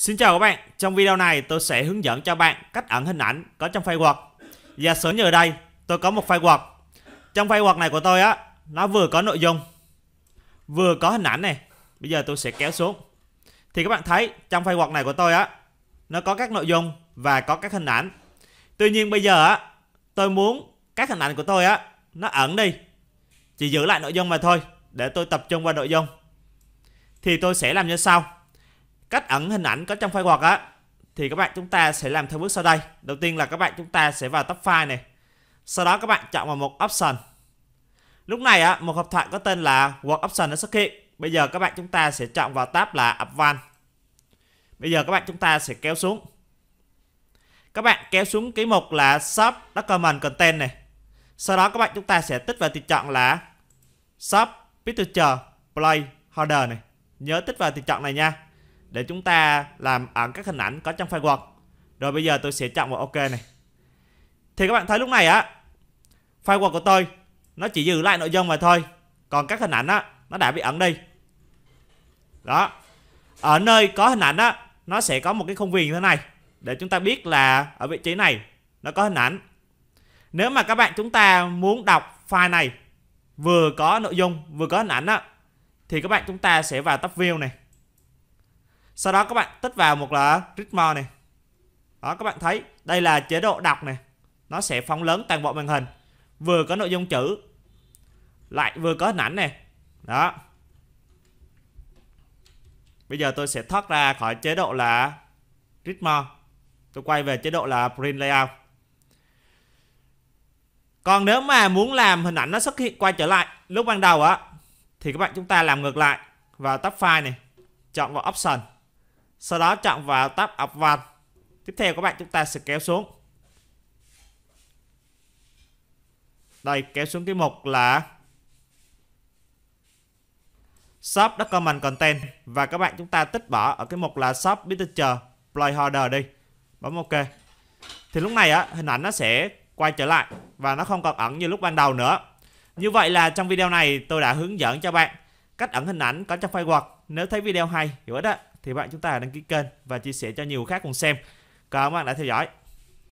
Xin chào các bạn, trong video này tôi sẽ hướng dẫn cho bạn cách ẩn hình ảnh có trong file Word. Giả sử như ở đây, tôi có một file Word. Trong file Word này của tôi á, nó vừa có nội dung, vừa có hình ảnh này. Bây giờ tôi sẽ kéo xuống. Thì các bạn thấy trong file Word này của tôi á, nó có các nội dung và có các hình ảnh. Tuy nhiên bây giờ á, tôi muốn các hình ảnh của tôi á, nó ẩn đi. Chỉ giữ lại nội dung mà thôi, để tôi tập trung vào nội dung. Thì tôi sẽ làm như sau cách ẩn hình ảnh có trong file Word á thì các bạn chúng ta sẽ làm theo bước sau đây. Đầu tiên là các bạn chúng ta sẽ vào tab file này. Sau đó các bạn chọn vào một option. Lúc này á một hợp thoại có tên là Word option đã xuất hiện. Bây giờ các bạn chúng ta sẽ chọn vào tab là Advanced. Bây giờ các bạn chúng ta sẽ kéo xuống. Các bạn kéo xuống cái mục là Shop Document Content này. Sau đó các bạn chúng ta sẽ tích vào tùy chọn là Shop Picture Play Holder này. Nhớ tích vào tùy chọn này nha để chúng ta làm ẩn các hình ảnh có trong file Word. Rồi bây giờ tôi sẽ chọn vào OK này. Thì các bạn thấy lúc này á, file Word của tôi nó chỉ giữ lại nội dung mà thôi. Còn các hình ảnh á, nó đã bị ẩn đi. Đó. Ở nơi có hình ảnh á, nó sẽ có một cái khung viền như thế này. Để chúng ta biết là ở vị trí này nó có hình ảnh. Nếu mà các bạn chúng ta muốn đọc file này vừa có nội dung vừa có hình ảnh á, thì các bạn chúng ta sẽ vào tab view này sau đó các bạn tích vào một là ritmo này đó các bạn thấy đây là chế độ đọc này nó sẽ phóng lớn toàn bộ màn hình vừa có nội dung chữ lại vừa có hình ảnh này đó bây giờ tôi sẽ thoát ra khỏi chế độ là ritmo tôi quay về chế độ là print layout còn nếu mà muốn làm hình ảnh nó xuất hiện quay trở lại lúc ban đầu á thì các bạn chúng ta làm ngược lại vào tab file này chọn vào option sau đó chọn vào tab Up One tiếp theo các bạn chúng ta sẽ kéo xuống đây kéo xuống cái mục là shop document content và các bạn chúng ta tích bỏ ở cái mục là shop picture placeholder đi bấm ok thì lúc này á hình ảnh nó sẽ quay trở lại và nó không còn ẩn như lúc ban đầu nữa như vậy là trong video này tôi đã hướng dẫn cho bạn cách ẩn hình ảnh có trong file Word nếu thấy video hay hiểu ích á thì bạn chúng ta hãy đăng ký kênh và chia sẻ cho nhiều khác cùng xem cảm ơn bạn đã theo dõi